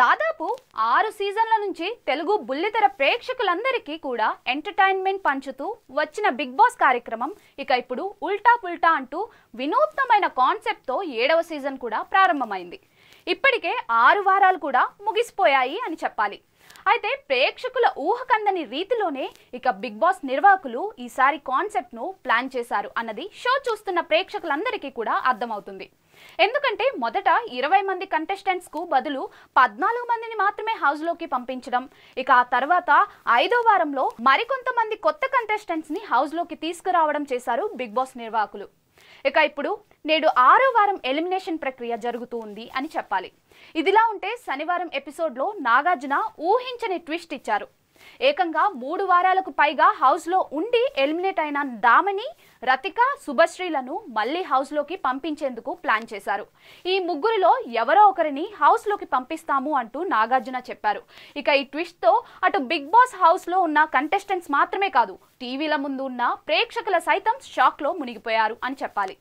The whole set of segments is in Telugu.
దాదాపు ఆరు సీజన్ల నుంచి తెలుగు బుల్లితెర ప్రేక్షకులందరికీ కూడా ఎంటర్టైన్మెంట్ పంచుతూ వచ్చిన బిగ్ బాస్ కార్యక్రమం ఇక ఇప్పుడు ఉల్టా పుల్టా అంటూ వినూత్నమైన కాన్సెప్ట్తో ఏడవ సీజన్ కూడా ప్రారంభమైంది ఇప్పటికే ఆరు వారాలు కూడా ముగిసిపోయాయి అని చెప్పాలి అయితే ప్రేక్షకుల ఊహకందని రీతిలోనే ఇక బిగ్ బాస్ నిర్వాహకులు ఈసారి కాన్సెప్ట్ను ప్లాన్ చేశారు అన్నది షో చూస్తున్న ప్రేక్షకులందరికీ కూడా అర్థమవుతుంది ఎందుకంటే మొదట ఇరవై మంది కంటెస్టెంట్స్కు బదులు పద్నాలుగు మందిని మాత్రమే హౌస్లోకి పంపించడం ఇక ఆ తర్వాత ఐదో వారంలో మరికొంతమంది కొత్త కంటెస్టెంట్స్ని హౌస్లోకి తీసుకురావడం చేశారు బిగ్ బాస్ నిర్వాహకులు ఇక ఇప్పుడు నేడు ఆరో వారం ఎలిమినేషన్ ప్రక్రియ జరుగుతూ ఉంది అని చెప్పాలి ఇదిలా ఉంటే శనివారం ఎపిసోడ్లో నాగార్జున ఊహించని ట్విస్ట్ ఇచ్చారు ఏకంగా మూడు వారాలకు పైగా హౌస్లో ఉండి ఎలిమినేట్ అయిన దామని రతిక శుభశ్రీలను మళ్ళీ హౌస్లోకి పంపించేందుకు ప్లాన్ చేశారు ఈ ముగ్గురిలో ఎవరో ఒకరిని హౌస్లోకి పంపిస్తాము అంటూ నాగార్జున చెప్పారు ఇక ఈ ట్విస్ట్తో అటు బిగ్ బాస్ హౌస్లో ఉన్న కంటెస్టెంట్స్ మాత్రమే కాదు టీవీల ముందు ఉన్న ప్రేక్షకుల సైతం షాక్లో మునిగిపోయారు అని చెప్పాలి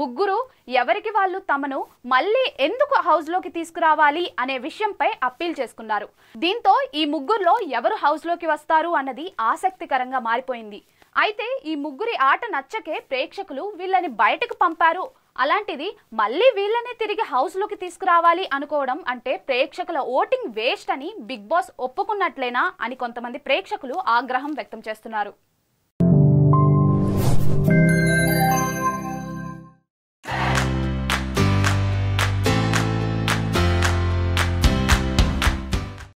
ముగ్గురు ఎవరికి వాళ్ళు తమను మళ్ళీ ఎందుకు హౌస్లోకి తీసుకురావాలి అనే విషయంపై అప్పీల్ చేసుకున్నారు దీంతో ఈ ముగ్గురులో ఎవరు హౌస్లోకి వస్తారు అన్నది ఆసక్తికరంగా మారిపోయింది అయితే ఈ ముగ్గురి ఆట నచ్చకే ప్రేక్షకులు వీళ్ళని బయటకు పంపారు అలాంటిది మళ్ళీ వీళ్ళనే తిరిగి హౌస్లోకి తీసుకురావాలి అనుకోవడం అంటే ప్రేక్షకుల ఓటింగ్ వేస్ట్ అని బిగ్ బాస్ ఒప్పుకున్నట్లేనా అని కొంతమంది ప్రేక్షకులు ఆగ్రహం వ్యక్తం చేస్తున్నారు